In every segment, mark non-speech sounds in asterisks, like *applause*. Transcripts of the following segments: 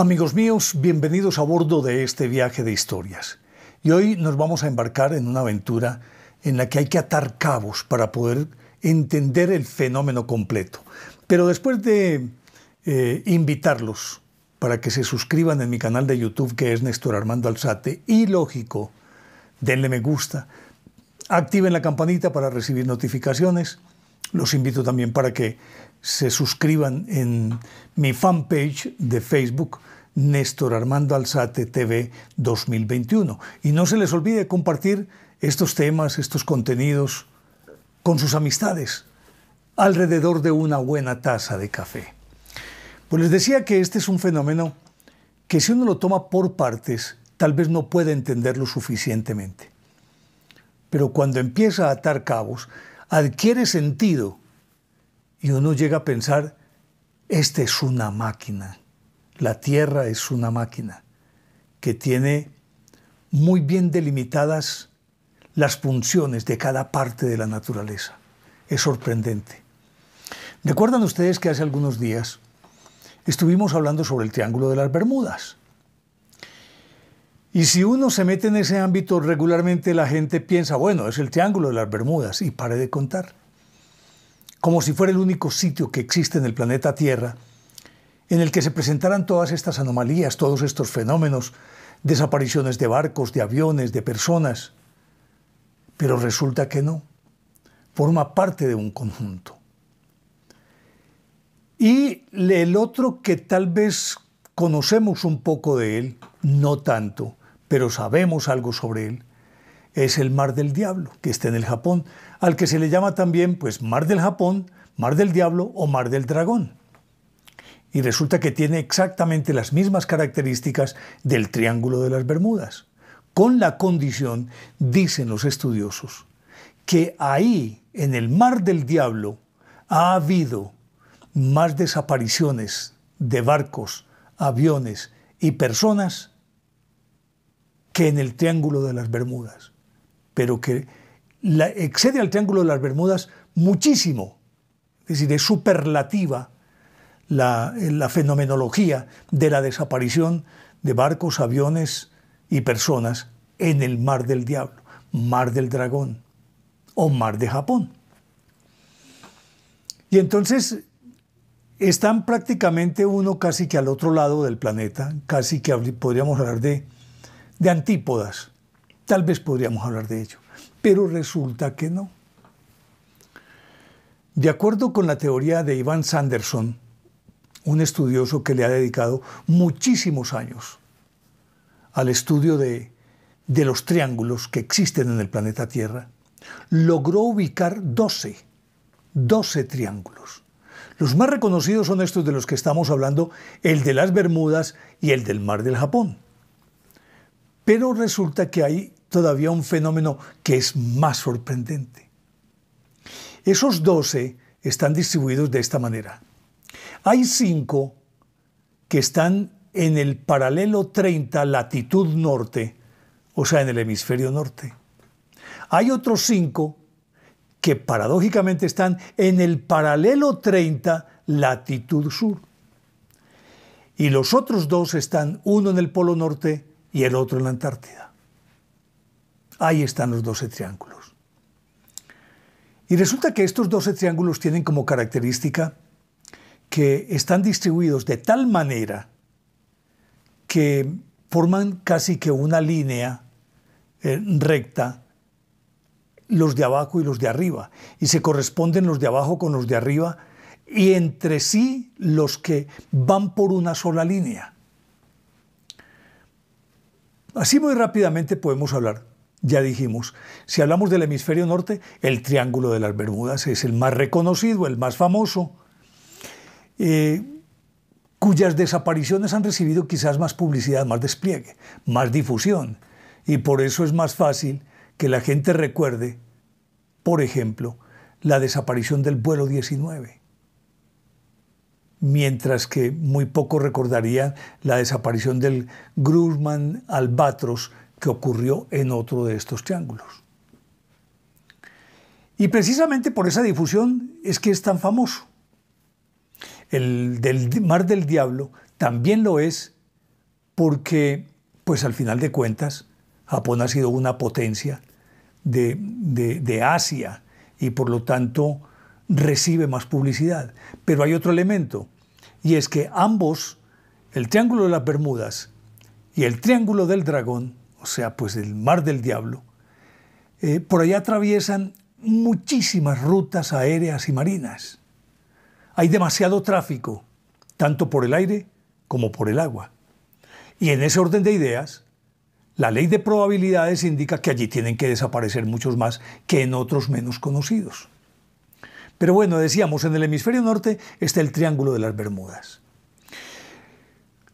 Amigos míos, bienvenidos a bordo de este viaje de historias. Y hoy nos vamos a embarcar en una aventura en la que hay que atar cabos para poder entender el fenómeno completo. Pero después de eh, invitarlos para que se suscriban en mi canal de YouTube que es Néstor Armando Alzate y lógico, denle me gusta, activen la campanita para recibir notificaciones, los invito también para que se suscriban en mi fanpage de Facebook, Néstor Armando Alzate TV 2021. Y no se les olvide compartir estos temas, estos contenidos con sus amistades, alrededor de una buena taza de café. Pues les decía que este es un fenómeno que si uno lo toma por partes, tal vez no pueda entenderlo suficientemente. Pero cuando empieza a atar cabos, adquiere sentido y uno llega a pensar, esta es una máquina, la Tierra es una máquina que tiene muy bien delimitadas las funciones de cada parte de la naturaleza. Es sorprendente. Recuerdan ustedes que hace algunos días estuvimos hablando sobre el Triángulo de las Bermudas. Y si uno se mete en ese ámbito regularmente la gente piensa, bueno, es el Triángulo de las Bermudas y pare de contar como si fuera el único sitio que existe en el planeta Tierra en el que se presentaran todas estas anomalías, todos estos fenómenos, desapariciones de barcos, de aviones, de personas. Pero resulta que no, forma parte de un conjunto. Y el otro que tal vez conocemos un poco de él, no tanto, pero sabemos algo sobre él, es el mar del diablo, que está en el Japón, al que se le llama también pues mar del Japón, mar del diablo o mar del dragón. Y resulta que tiene exactamente las mismas características del Triángulo de las Bermudas, con la condición, dicen los estudiosos, que ahí, en el mar del diablo, ha habido más desapariciones de barcos, aviones y personas que en el Triángulo de las Bermudas pero que excede al Triángulo de las Bermudas muchísimo, es decir, es superlativa la, fenomenología de la desaparición de barcos, aviones y personas en el mar del diablo, mar del dragón o mar de Japón. Y entonces están prácticamente uno casi que al otro lado del planeta, casi que podríamos hablar de antípodas. Tal vez podríamos hablar de ello, pero resulta que no. De acuerdo con la teoría de Iván Sanderson, un estudioso que le ha dedicado muchísimos años al estudio de, de los triángulos que existen en el planeta Tierra, logró ubicar 12, 12 triángulos. Los más reconocidos son estos de los que estamos hablando, el de las Bermudas y el del Mar del Japón. Pero resulta que hay todavía un fenómeno que es más sorprendente. Esos doce están distribuidos de esta manera. Hay cinco que están en el paralelo 30 latitud norte, o sea, en el hemisferio norte. Hay otros cinco que paradójicamente están en el paralelo 30 latitud sur. Y los otros dos están uno en el polo norte y el otro en la Antártida. Ahí están los 12 triángulos. Y resulta que estos 12 triángulos tienen como característica que están distribuidos de tal manera que forman casi que una línea eh, recta los de abajo y los de arriba, y se corresponden los de abajo con los de arriba, y entre sí los que van por una sola línea. Así muy rápidamente podemos hablar ya dijimos, si hablamos del hemisferio norte, el Triángulo de las Bermudas es el más reconocido, el más famoso, eh, cuyas desapariciones han recibido quizás más publicidad, más despliegue, más difusión. Y por eso es más fácil que la gente recuerde, por ejemplo, la desaparición del vuelo 19, mientras que muy poco recordaría la desaparición del Grumman Albatros que ocurrió en otro de estos triángulos. Y precisamente por esa difusión es que es tan famoso. El del Mar del Diablo también lo es porque, pues al final de cuentas, Japón ha sido una potencia de, de Asia y por lo tanto recibe más publicidad. Pero hay otro elemento, y es que ambos, el Triángulo de las Bermudas y el Triángulo del Dragón, o sea, pues el mar del diablo, eh, por allá atraviesan muchísimas rutas aéreas y marinas. Hay demasiado tráfico, tanto por el aire como por el agua. Y en ese orden de ideas, la ley de probabilidades indica que allí tienen que desaparecer muchos más que en otros menos conocidos. Pero bueno, decíamos, en el hemisferio norte está el Triángulo de las Bermudas.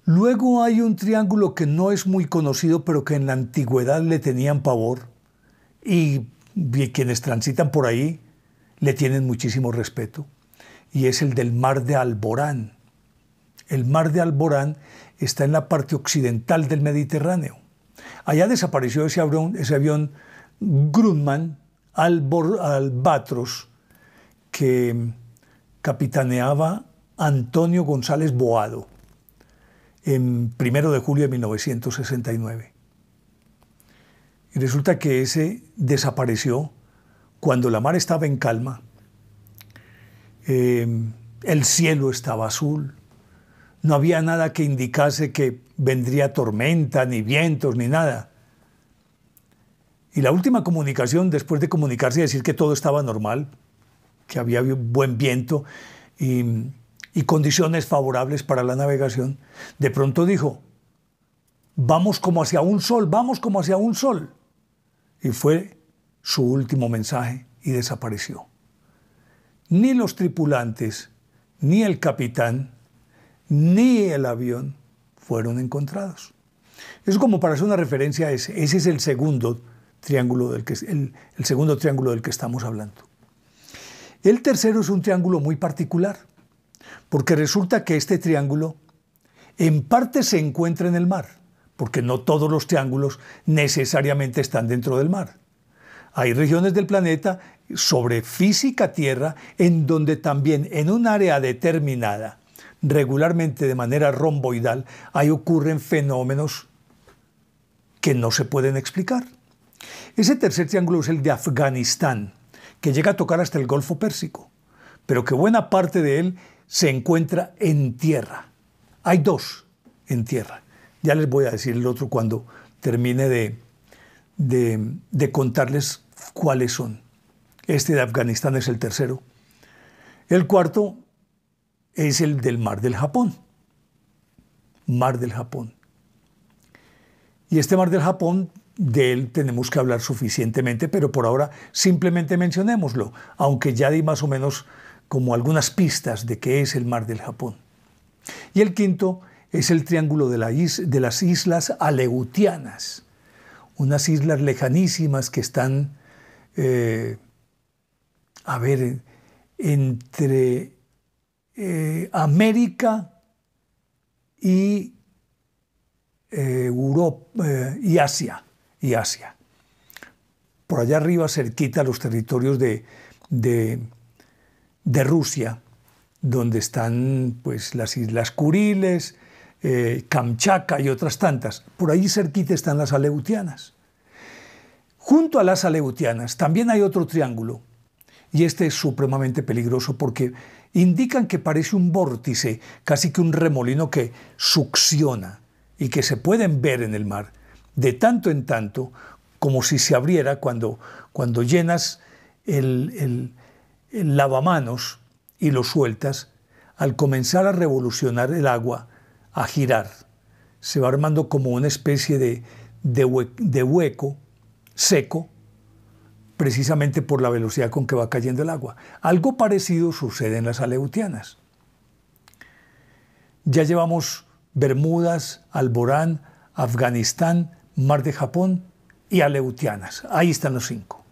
Luego hay un triángulo que no es muy conocido, pero que en la antigüedad le tenían pavor y quienes transitan por ahí le tienen muchísimo respeto, y es el del mar de Alborán. El mar de Alborán está en la parte occidental del Mediterráneo. Allá desapareció ese avión, ese avión Grumman Albatros que capitaneaba Antonio González Boado en primero de julio de 1969. Y resulta que ese desapareció cuando la mar estaba en calma, eh, el cielo estaba azul, no había nada que indicase que vendría tormenta, ni vientos, ni nada. Y la última comunicación, después de comunicarse y decir que todo estaba normal, que había buen viento y y condiciones favorables para la navegación, de pronto dijo, vamos como hacia un sol, vamos como hacia un sol. Y fue su último mensaje y desapareció. Ni los tripulantes, ni el capitán, ni el avión fueron encontrados. Eso como para hacer una referencia a ese. Ese es el segundo triángulo del que, el segundo triángulo del que estamos hablando. El tercero es un triángulo muy particular porque resulta que este triángulo en parte se encuentra en el mar, porque no todos los triángulos necesariamente están dentro del mar. Hay regiones del planeta sobre física Tierra en donde también en un área determinada, regularmente de manera romboidal, ahí ocurren fenómenos que no se pueden explicar. Ese tercer triángulo es el de Afganistán, que llega a tocar hasta el Golfo Pérsico, pero que buena parte de él se encuentra en tierra. Hay dos en tierra. Ya les voy a decir el otro cuando termine de, de, contarles cuáles son. Este de Afganistán es el tercero. El cuarto es el del mar del Japón. Mar del Japón. Y este mar del Japón, de él tenemos que hablar suficientemente, pero por ahora simplemente mencionémoslo, aunque ya di más o menos como algunas pistas de que es el mar del Japón. Y el quinto es el triángulo de, las islas Aleutianas, unas islas lejanísimas que están, eh, a ver, entre eh, América y eh, Europa y Asia y Asia. Por allá arriba, cerquita los territorios de de Rusia, donde están pues, las Islas Kuriles, eh, Kamchatka y otras tantas. Por ahí cerquita están las Aleutianas. Junto a las Aleutianas también hay otro triángulo, y este es supremamente peligroso porque indican que parece un vórtice, casi que un remolino que succiona y que se pueden ver en el mar, de tanto en tanto, como si se abriera cuando, cuando llenas el, lavamanos y los sueltas, al comenzar a revolucionar el agua, a girar, se va armando como una especie de, de hueco seco, precisamente por la velocidad con que va cayendo el agua. Algo parecido sucede en las aleutianas. Ya llevamos Bermudas, Alborán, Afganistán, Mar de Japón y Aleutianas. Ahí están los cinco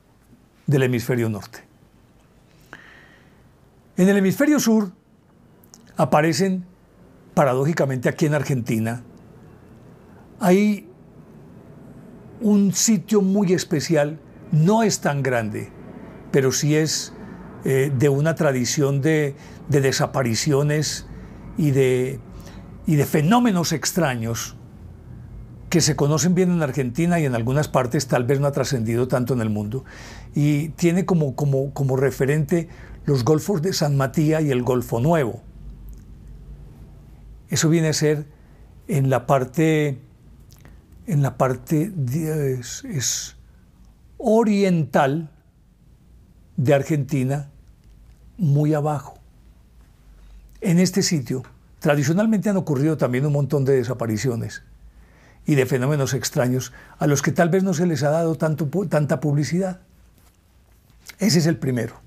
del hemisferio norte. En el hemisferio sur aparecen, paradójicamente aquí en Argentina, hay un sitio muy especial, no es tan grande, pero sí es eh, de una tradición de, desapariciones y de, y de fenómenos extraños que se conocen bien en Argentina y en algunas partes tal vez no ha trascendido tanto en el mundo. Y tiene como, como, como referente los golfos de San Matías y el Golfo Nuevo. Eso viene a ser en la parte, en la parte oriental de Argentina, muy abajo. En este sitio, tradicionalmente han ocurrido también un montón de desapariciones y de fenómenos extraños a los que tal vez no se les ha dado tanta publicidad. Ese es el primero.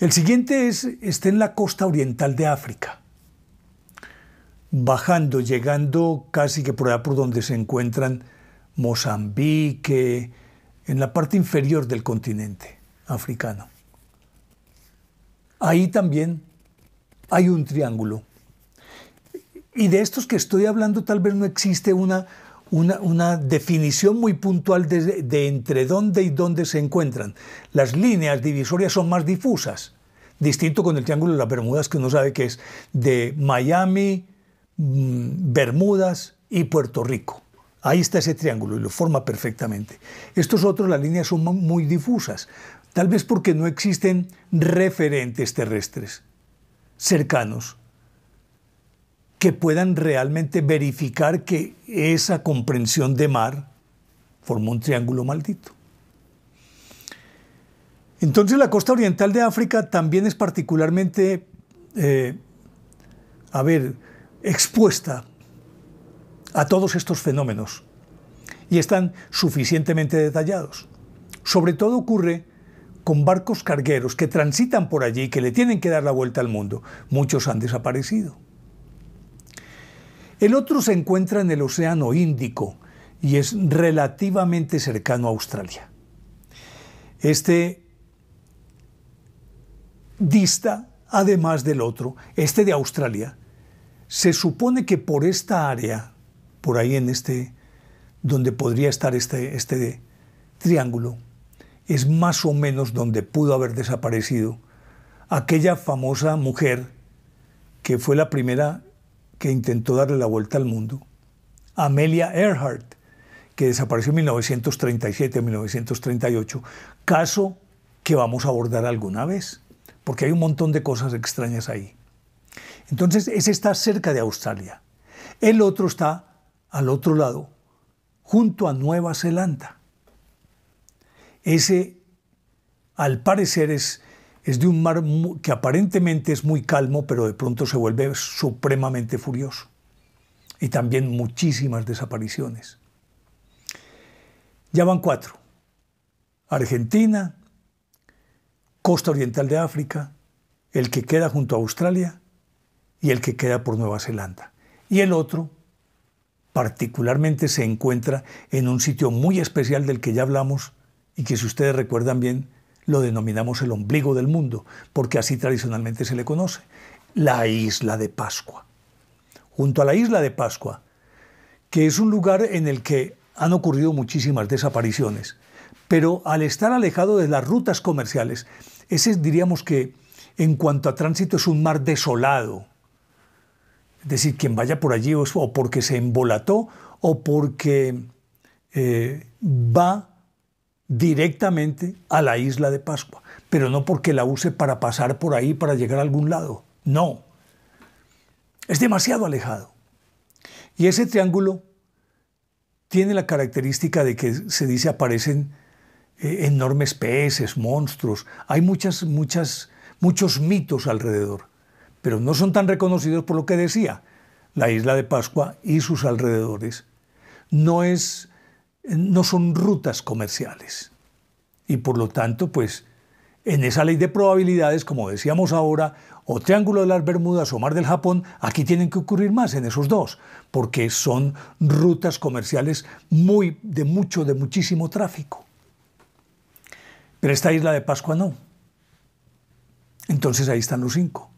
El siguiente es, está en la costa oriental de África, bajando, llegando casi que por allá por donde se encuentran Mozambique, en la parte inferior del continente africano. Ahí también hay un triángulo. Y de estos que estoy hablando tal vez no existe una, una, definición muy puntual de, de entre dónde y dónde se encuentran. Las líneas divisorias son más difusas, distinto con el Triángulo de las Bermudas, que uno sabe que es de Miami, mm, Bermudas y Puerto Rico. Ahí está ese triángulo y lo forma perfectamente. Estos otros, las líneas son muy difusas, tal vez porque no existen referentes terrestres cercanos que puedan realmente verificar que esa comprensión de mar formó un triángulo maldito. Entonces la costa oriental de África también es particularmente, eh, a ver, expuesta a todos estos fenómenos y están suficientemente detallados. Sobre todo ocurre con barcos cargueros que transitan por allí y que le tienen que dar la vuelta al mundo. Muchos han desaparecido. El otro se encuentra en el Océano Índico y es relativamente cercano a Australia. Este dista, además del otro, este de Australia, se supone que por esta área, por ahí en este, donde podría estar este, este triángulo, es más o menos donde pudo haber desaparecido aquella famosa mujer que fue la primera que intentó darle la vuelta al mundo, Amelia Earhart, que desapareció en 1937-1938, caso que vamos a abordar alguna vez, porque hay un montón de cosas extrañas ahí. Entonces, ese está cerca de Australia. El otro está al otro lado, junto a Nueva Zelanda. Ese, al parecer, es es de un mar que aparentemente es muy calmo, pero de pronto se vuelve supremamente furioso. Y también muchísimas desapariciones. Ya van cuatro. Argentina, costa oriental de África, el que queda junto a Australia y el que queda por Nueva Zelanda. Y el otro particularmente se encuentra en un sitio muy especial del que ya hablamos y que si ustedes recuerdan bien lo denominamos el ombligo del mundo, porque así tradicionalmente se le conoce, la isla de Pascua. Junto a la isla de Pascua, que es un lugar en el que han ocurrido muchísimas desapariciones, pero al estar alejado de las rutas comerciales, ese diríamos que en cuanto a tránsito es un mar desolado. Es decir, quien vaya por allí o porque se embolató o porque eh, va directamente a la isla de Pascua, pero no porque la use para pasar por ahí, para llegar a algún lado, no. Es demasiado alejado. Y ese triángulo tiene la característica de que se dice aparecen eh, enormes peces, monstruos, hay muchas, muchas, muchos mitos alrededor, pero no son tan reconocidos por lo que decía, la isla de Pascua y sus alrededores. No es no son rutas comerciales. Y por lo tanto, pues en esa ley de probabilidades, como decíamos ahora, o Triángulo de las Bermudas o Mar del Japón, aquí tienen que ocurrir más en esos dos, porque son rutas comerciales muy de mucho, de muchísimo tráfico. Pero esta isla de Pascua no. Entonces ahí están los cinco.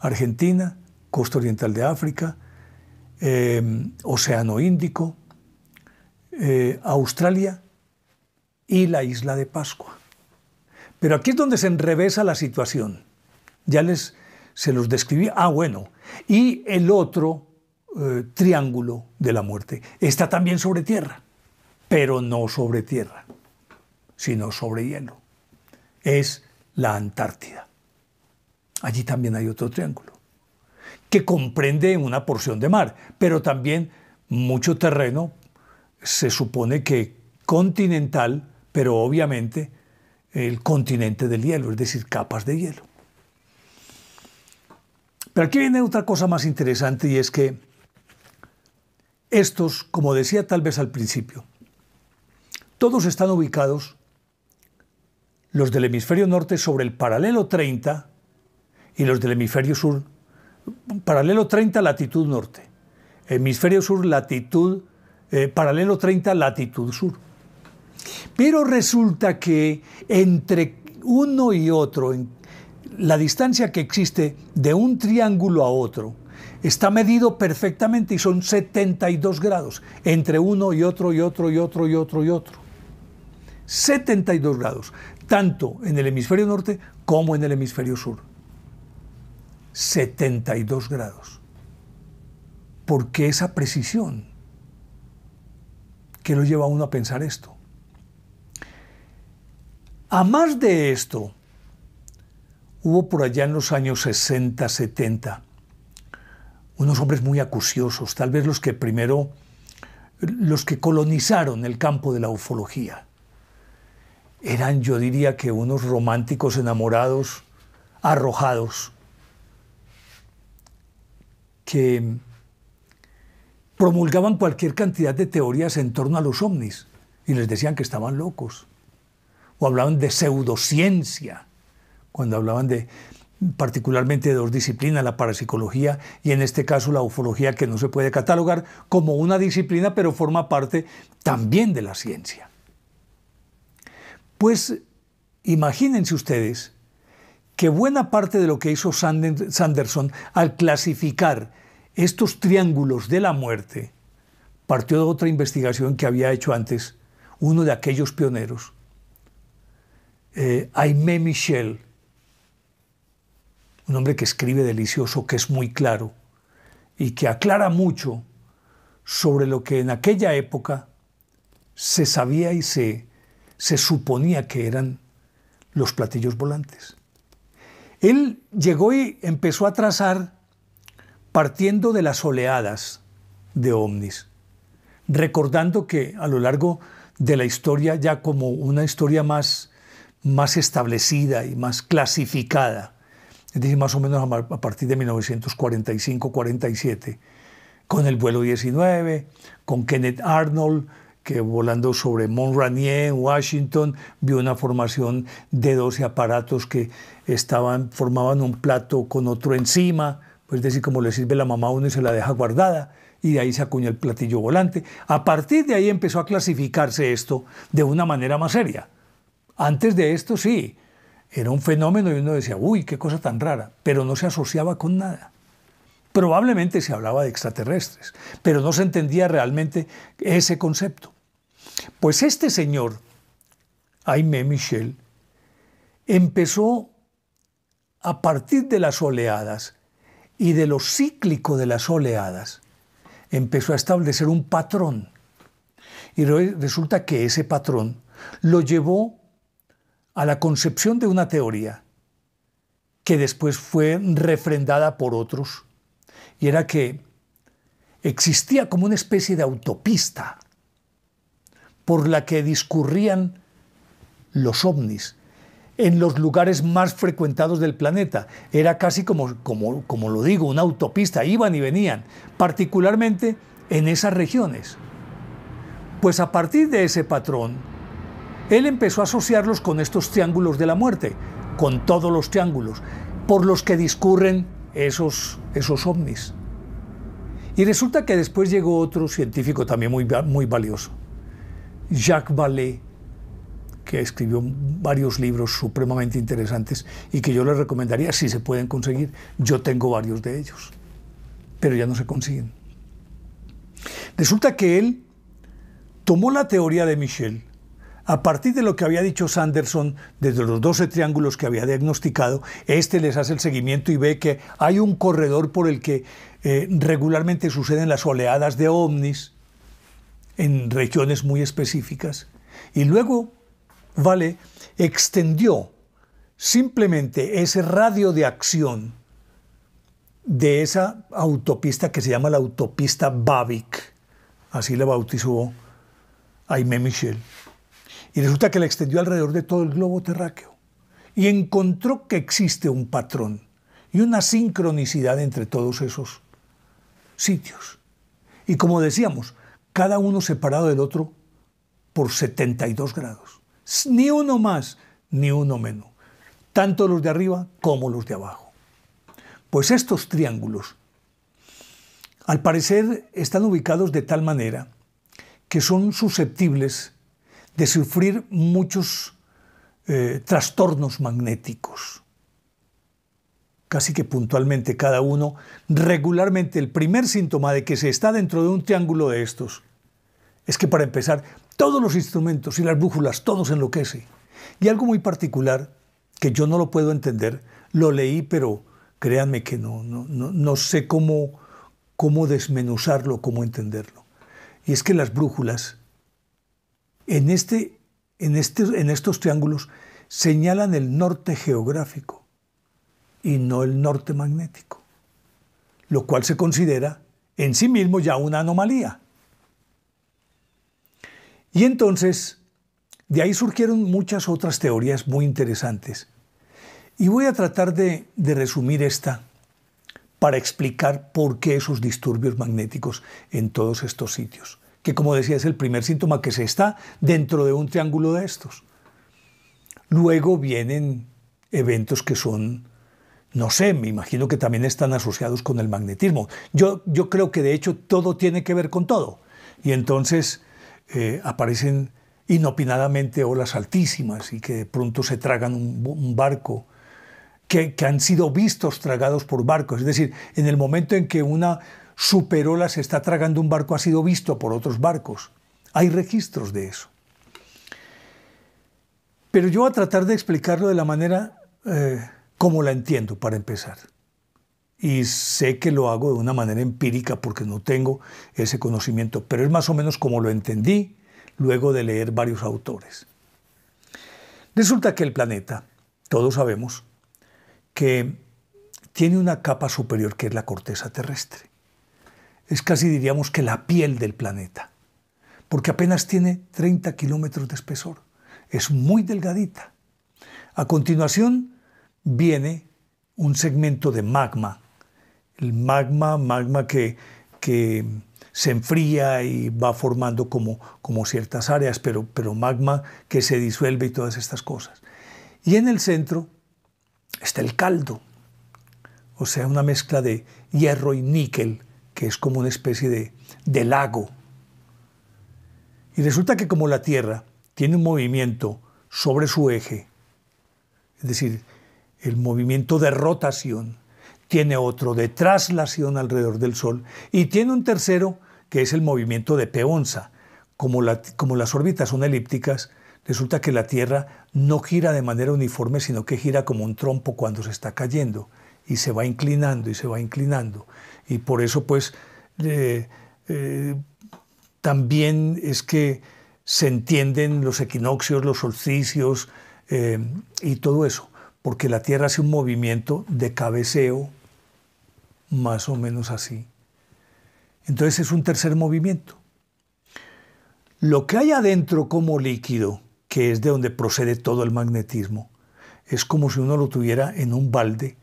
Argentina, costa oriental de África, eh, Océano Índico, eh, Australia y la isla de Pascua. Pero aquí es donde se enrevesa la situación. Ya les se los describí. Ah, bueno. Y el otro eh, triángulo de la muerte está también sobre tierra, pero no sobre tierra, sino sobre hielo. Es la Antártida. Allí también hay otro triángulo que comprende una porción de mar, pero también mucho terreno se supone que continental, pero obviamente el continente del hielo, es decir, capas de hielo. Pero aquí viene otra cosa más interesante y es que estos, como decía tal vez al principio, todos están ubicados, los del hemisferio norte sobre el paralelo 30 y los del hemisferio sur, paralelo 30 latitud norte, hemisferio sur latitud eh, paralelo 30 latitud sur. Pero resulta que entre uno y otro, la distancia que existe de un triángulo a otro, está medido perfectamente y son 72 grados entre uno y otro y otro y otro y otro y otro. 72 grados, tanto en el hemisferio norte como en el hemisferio sur. 72 grados. ¿Por qué esa precisión? ¿Qué lo lleva a uno a pensar esto. A más de esto, hubo por allá en los años 60, 70, unos hombres muy acuciosos, tal vez los que primero, los que colonizaron el campo de la ufología. Eran, yo diría que unos románticos enamorados, arrojados, que promulgaban cualquier cantidad de teorías en torno a los ovnis y les decían que estaban locos. O hablaban de pseudociencia, cuando hablaban de particularmente de dos disciplinas, la parapsicología y en este caso la ufología, que no se puede catalogar como una disciplina, pero forma parte también de la ciencia. Pues imagínense ustedes que buena parte de lo que hizo Sanderson al clasificar estos triángulos de la muerte partió de otra investigación que había hecho antes uno de aquellos pioneros, eh, Aimé Michel, un hombre que escribe delicioso, que es muy claro y que aclara mucho sobre lo que en aquella época se sabía y se, se suponía que eran los platillos volantes. Él llegó y empezó a trazar partiendo de las oleadas de ovnis, recordando que a lo largo de la historia, ya como una historia más, más establecida y más clasificada, es decir, más o menos a partir de 1945-47, con el vuelo 19, con Kenneth Arnold, que volando sobre Mont Rainier en Washington vio una formación de 12 aparatos que estaban, formaban un plato con otro encima, pues decir, como le sirve la mamá uno y se la deja guardada, y de ahí se acuña el platillo volante. A partir de ahí empezó a clasificarse esto de una manera más seria. Antes de esto sí, era un fenómeno y uno decía, uy, qué cosa tan rara, pero no se asociaba con nada. Probablemente se hablaba de extraterrestres, pero no se entendía realmente ese concepto. Pues este señor, Aimé Michel, empezó a partir de las oleadas y de lo cíclico de las oleadas empezó a establecer un patrón. Y resulta que ese patrón lo llevó a la concepción de una teoría que después fue refrendada por otros, y era que existía como una especie de autopista por la que discurrían los ovnis, en los lugares más frecuentados del planeta. Era casi como, como, como lo digo, una autopista, iban y venían, particularmente en esas regiones. Pues a partir de ese patrón, él empezó a asociarlos con estos triángulos de la muerte, con todos los triángulos, por los que discurren esos, esos ovnis. Y resulta que después llegó otro científico también muy, muy valioso, Jacques Vallée, que escribió varios libros supremamente interesantes y que yo les recomendaría si se pueden conseguir. Yo tengo varios de ellos, pero ya no se consiguen. Resulta que él tomó la teoría de Michel a partir de lo que había dicho Sanderson, desde los 12 triángulos que había diagnosticado, este les hace el seguimiento y ve que hay un corredor por el que eh, regularmente suceden las oleadas de ovnis en regiones muy específicas. Y luego Vale extendió simplemente ese radio de acción de esa autopista que se llama la autopista Babic, así la bautizó Aimé Michel, y resulta que la extendió alrededor de todo el globo terráqueo y encontró que existe un patrón y una sincronicidad entre todos esos sitios. Y como decíamos, cada uno separado del otro por 72 grados ni uno más, ni uno menos, tanto los de arriba como los de abajo. Pues estos triángulos, al parecer, están ubicados de tal manera que son susceptibles de sufrir muchos eh, trastornos magnéticos. Casi que puntualmente cada uno, regularmente el primer síntoma de que se está dentro de un triángulo de estos es que para empezar todos los instrumentos y las brújulas, todos enloquecen Y algo muy particular, que yo no lo puedo entender, lo leí, pero créanme que no, no, no sé cómo, cómo desmenuzarlo, cómo entenderlo. Y es que las brújulas, en, este, en, este, en estos triángulos, señalan el norte geográfico y no el norte magnético, lo cual se considera en sí mismo ya una anomalía. Y entonces, de ahí surgieron muchas otras teorías muy interesantes. Y voy a tratar de, resumir esta para explicar por qué esos disturbios magnéticos en todos estos sitios, que como decía es el primer síntoma que se está dentro de un triángulo de estos. Luego vienen eventos que son, no sé, me imagino que también están asociados con el magnetismo. Yo, yo creo que de hecho todo tiene que ver con todo. Y entonces eh, aparecen inopinadamente olas altísimas y que de pronto se tragan un, barco, que, han sido vistos tragados por barcos. Es decir, en el momento en que una superola se está tragando un barco, ha sido visto por otros barcos. Hay registros de eso. Pero yo voy a tratar de explicarlo de la manera eh, como la entiendo, para empezar y sé que lo hago de una manera empírica porque no tengo ese conocimiento, pero es más o menos como lo entendí luego de leer varios autores. Resulta que el planeta, todos sabemos, que tiene una capa superior que es la corteza terrestre. Es casi diríamos que la piel del planeta, porque apenas tiene 30 kilómetros de espesor. Es muy delgadita. A continuación viene un segmento de magma el magma, magma que, que se enfría y va formando como, como ciertas áreas, pero, pero magma que se disuelve y todas estas cosas. Y en el centro está el caldo, o sea, una mezcla de hierro y níquel, que es como una especie de, de lago. Y resulta que como la Tierra tiene un movimiento sobre su eje, es decir, el movimiento de rotación, tiene otro de traslación alrededor del Sol y tiene un tercero que es el movimiento de peonza. Como, como las órbitas son elípticas, resulta que la Tierra no gira de manera uniforme, sino que gira como un trompo cuando se está cayendo y se va inclinando y se va inclinando. Y por eso pues eh, también es que se entienden los equinoccios, los solsticios eh, y todo eso, porque la Tierra hace un movimiento de cabeceo más o menos así. Entonces es un tercer movimiento. Lo que hay adentro como líquido, que es de donde procede todo el magnetismo, es como si uno lo tuviera en un balde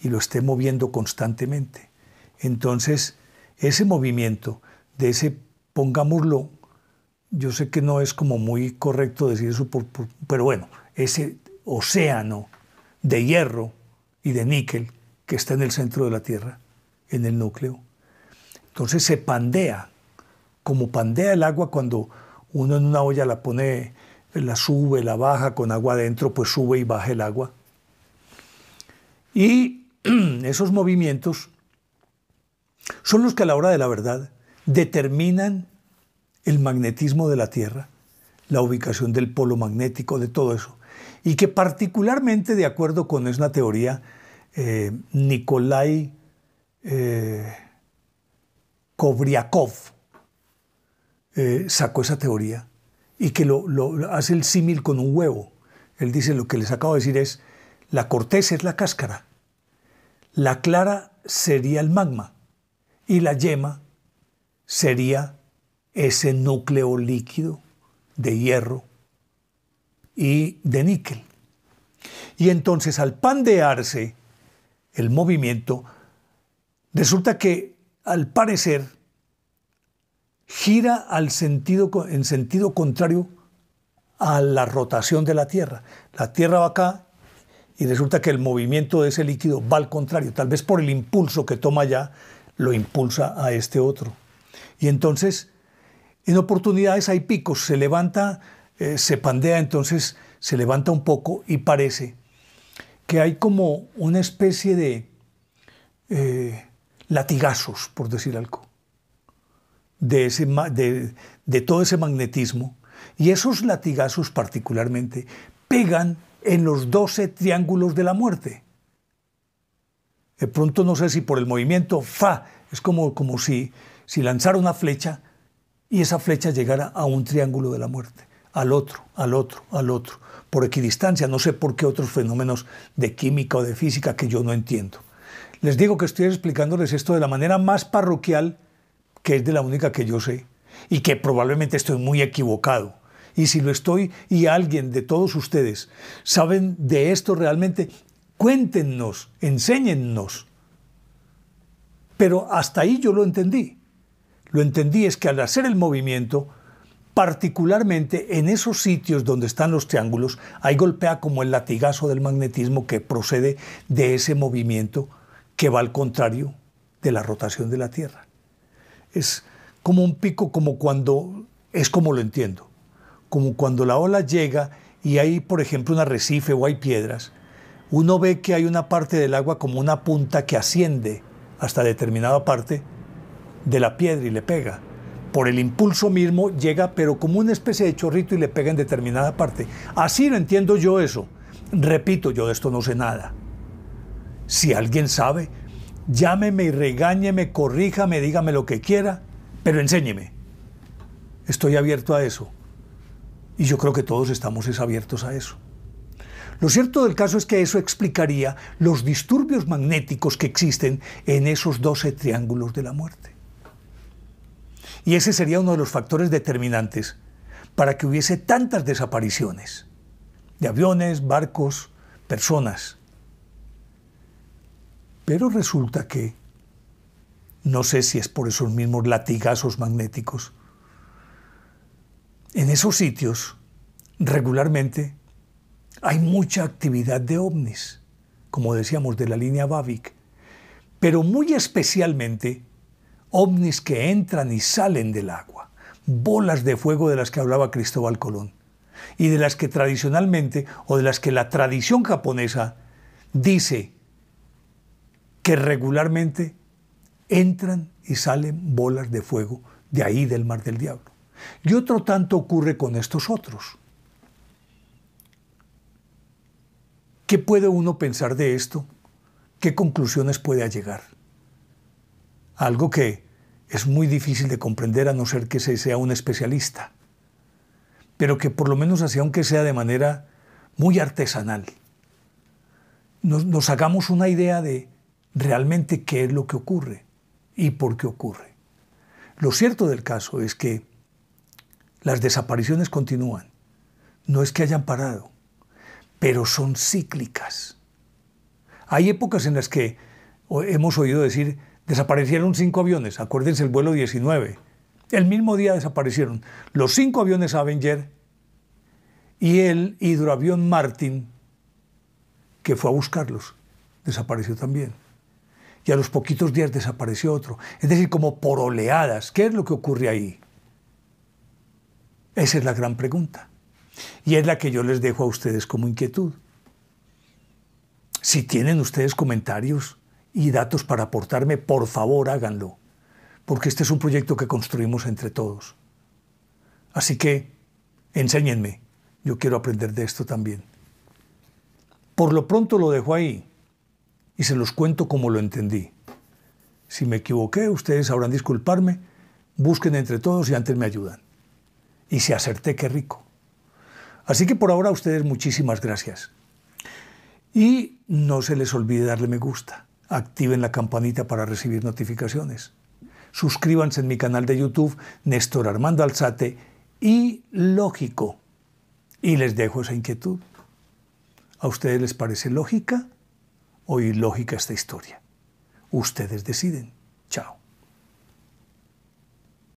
y lo esté moviendo constantemente. Entonces, ese movimiento de ese, pongámoslo, yo sé que no es como muy correcto decir eso, pero bueno, ese océano de hierro y de níquel que está en el centro de la Tierra, en el núcleo. Entonces se pandea, como pandea el agua cuando uno en una olla la pone, la sube, la baja con agua adentro, pues sube y baja el agua. Y *clears throat* esos movimientos son los que a la hora de la verdad determinan el magnetismo de la Tierra, la ubicación del polo magnético, de todo eso. Y que particularmente, de acuerdo con esa teoría, eh, Nicolai... Eh, Kobriakov eh, sacó esa teoría y que lo, lo hace el símil con un huevo. Él dice lo que les acabo de decir es, la corteza es la cáscara, la clara sería el magma y la yema sería ese núcleo líquido de hierro y de níquel. Y entonces al pandearse el movimiento, Resulta que, al parecer, gira en sentido contrario a la rotación de la Tierra. La Tierra va acá y resulta que el movimiento de ese líquido va al contrario. Tal vez por el impulso que toma allá, lo impulsa a este otro. Y entonces, en oportunidades hay picos, se levanta, eh, se pandea, entonces se levanta un poco y parece que hay como una especie de... Eh, latigazos, por decir algo, de, ese, de, todo ese magnetismo. Y esos latigazos particularmente pegan en los 12 triángulos de la muerte. De pronto no sé si por el movimiento Fa, es como, como si, si lanzara una flecha y esa flecha llegara a un triángulo de la muerte, al otro, al otro, al otro, por equidistancia, no sé por qué otros fenómenos de química o de física que yo no entiendo. Les digo que estoy explicándoles esto de la manera más parroquial, que es de la única que yo sé, y que probablemente estoy muy equivocado. Y si lo estoy y alguien de todos ustedes saben de esto realmente, cuéntenos, enséñennos. Pero hasta ahí yo lo entendí. Lo entendí es que al hacer el movimiento, particularmente en esos sitios donde están los triángulos, ahí golpea como el latigazo del magnetismo que procede de ese movimiento que va al contrario de la rotación de la Tierra. Es como un pico, como cuando, es como lo entiendo, como cuando la ola llega y hay, por ejemplo, un arrecife o hay piedras, uno ve que hay una parte del agua como una punta que asciende hasta determinada parte de la piedra y le pega. Por el impulso mismo llega, pero como una especie de chorrito y le pega en determinada parte. Así lo entiendo yo eso. Repito, yo de esto no sé nada. Si alguien sabe, llámeme, regáñeme, corríjame, dígame lo que quiera, pero enséñeme. Estoy abierto a eso. Y yo creo que todos estamos abiertos a eso. Lo cierto del caso es que eso explicaría los disturbios magnéticos que existen en esos 12 triángulos de la muerte. Y ese sería uno de los factores determinantes para que hubiese tantas desapariciones de aviones, barcos, personas. Pero resulta que, no sé si es por esos mismos latigazos magnéticos, en esos sitios regularmente hay mucha actividad de ovnis, como decíamos, de la línea Babic, pero muy especialmente ovnis que entran y salen del agua, bolas de fuego de las que hablaba Cristóbal Colón y de las que tradicionalmente o de las que la tradición japonesa dice que regularmente entran y salen bolas de fuego de ahí del mar del diablo. Y otro tanto ocurre con estos otros. ¿Qué puede uno pensar de esto? ¿Qué conclusiones puede llegar? Algo que es muy difícil de comprender a no ser que se sea un especialista, pero que por lo menos así, aunque sea de manera muy artesanal, nos, nos hagamos una idea de realmente qué es lo que ocurre y por qué ocurre. Lo cierto del caso es que las desapariciones continúan. No es que hayan parado, pero son cíclicas. Hay épocas en las que hemos oído decir, desaparecieron cinco aviones, acuérdense el vuelo 19. El mismo día desaparecieron los cinco aviones Avenger y el hidroavión Martin, que fue a buscarlos, desapareció también y a los poquitos días desapareció otro. Es decir, como por oleadas. ¿Qué es lo que ocurre ahí? Esa es la gran pregunta. Y es la que yo les dejo a ustedes como inquietud. Si tienen ustedes comentarios y datos para aportarme, por favor háganlo, porque este es un proyecto que construimos entre todos. Así que enséñenme, yo quiero aprender de esto también. Por lo pronto lo dejo ahí y se los cuento como lo entendí. Si me equivoqué, ustedes sabrán disculparme, busquen entre todos y antes me ayudan. Y si acerté, qué rico. Así que por ahora a ustedes muchísimas gracias. Y no se les olvide darle me gusta, activen la campanita para recibir notificaciones. Suscríbanse en mi canal de YouTube, Néstor Armando Alzate, y lógico. Y les dejo esa inquietud. ¿A ustedes les parece lógica? o lógica esta historia. Ustedes deciden. Chao.